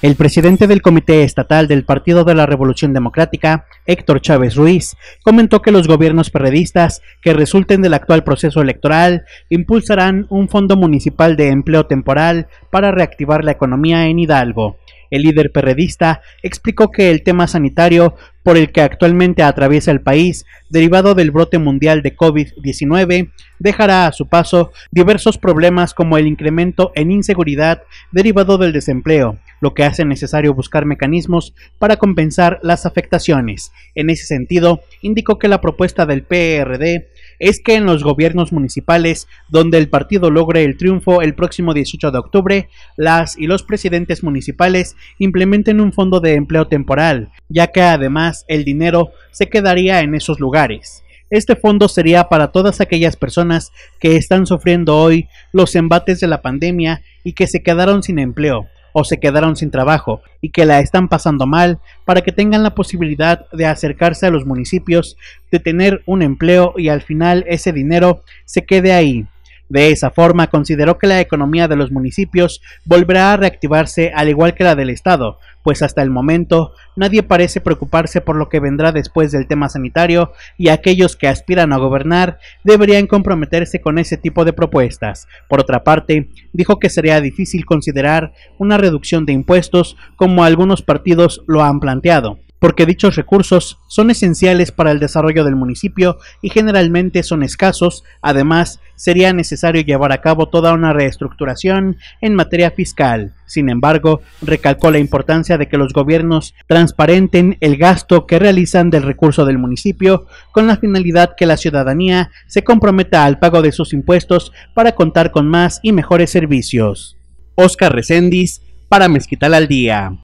El presidente del Comité Estatal del Partido de la Revolución Democrática, Héctor Chávez Ruiz, comentó que los gobiernos perredistas que resulten del actual proceso electoral impulsarán un fondo municipal de empleo temporal para reactivar la economía en Hidalgo. El líder perredista explicó que el tema sanitario por el que actualmente atraviesa el país, derivado del brote mundial de COVID-19, dejará a su paso diversos problemas como el incremento en inseguridad derivado del desempleo, lo que hace necesario buscar mecanismos para compensar las afectaciones. En ese sentido, indicó que la propuesta del PRD es que en los gobiernos municipales, donde el partido logre el triunfo el próximo 18 de octubre, las y los presidentes municipales implementen un fondo de empleo temporal, ya que además el dinero se quedaría en esos lugares. Este fondo sería para todas aquellas personas que están sufriendo hoy los embates de la pandemia y que se quedaron sin empleo, o se quedaron sin trabajo y que la están pasando mal para que tengan la posibilidad de acercarse a los municipios, de tener un empleo y al final ese dinero se quede ahí de esa forma, consideró que la economía de los municipios volverá a reactivarse al igual que la del Estado, pues hasta el momento nadie parece preocuparse por lo que vendrá después del tema sanitario y aquellos que aspiran a gobernar deberían comprometerse con ese tipo de propuestas. Por otra parte, dijo que sería difícil considerar una reducción de impuestos como algunos partidos lo han planteado porque dichos recursos son esenciales para el desarrollo del municipio y generalmente son escasos, además sería necesario llevar a cabo toda una reestructuración en materia fiscal. Sin embargo, recalcó la importancia de que los gobiernos transparenten el gasto que realizan del recurso del municipio con la finalidad que la ciudadanía se comprometa al pago de sus impuestos para contar con más y mejores servicios. Oscar Recendis para Mezquital al Día.